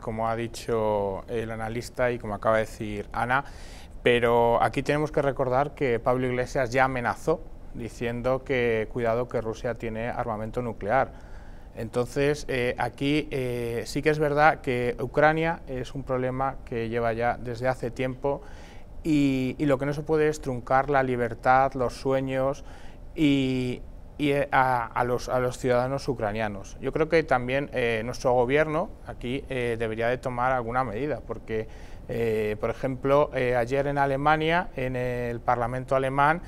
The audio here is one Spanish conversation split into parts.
como ha dicho el analista y como acaba de decir Ana, pero aquí tenemos que recordar que Pablo Iglesias ya amenazó diciendo que cuidado que Rusia tiene armamento nuclear. Entonces, eh, aquí eh, sí que es verdad que Ucrania es un problema que lleva ya desde hace tiempo y lo que no se puede es truncar la libertad, los sueños y y eh, a, los, ciudadanos ucranianos. Yo creo que también eh, nuestro gobierno aquí eh, debería de tomar alguna medida, porque, por ejemplo, ayer en Alemania, en el Parlamento alemán,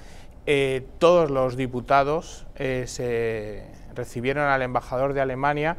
todos los diputados se recibieron al embajador de Alemania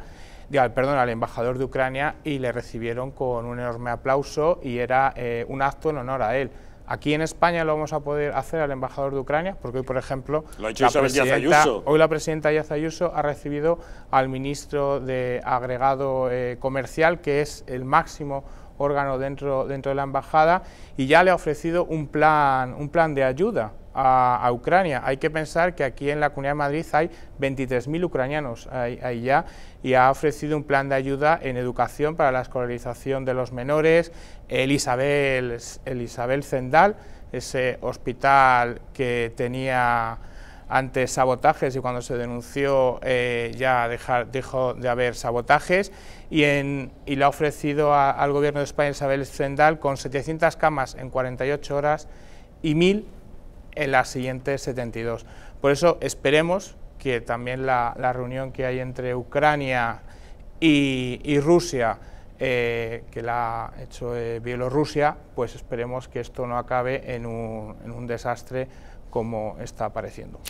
perdón, al embajador de Ucrania y le recibieron con un enorme aplauso y era un acto en honor a él. Aquí en España lo vamos a poder hacer al embajador de Ucrania, porque hoy, por ejemplo, la, presidenta, hoy la presidenta ha recibido al ministro de agregado eh, comercial, que es el máximo órgano dentro, dentro de la embajada, y ya le ha ofrecido un plan, un plan de ayuda a, Ucrania. Hay que pensar que aquí en la Comunidad de Madrid hay 23.000 ucranianos ahí ya y ha ofrecido un plan de ayuda en educación para la escolarización de los menores, el Isabel, Zendal, ese hospital que tenía antes sabotajes y cuando se denunció eh, ya dejar, dejó de haber sabotajes y, en, y le ha ofrecido al gobierno de España Isabel Zendal con 700 camas en 48 horas y 1.000 en las siguientes 72. Por eso esperemos que también la, la reunión que hay entre Ucrania y, Rusia, eh, que la ha hecho eh, Bielorrusia, pues esperemos que esto no acabe en un, en un desastre como está apareciendo.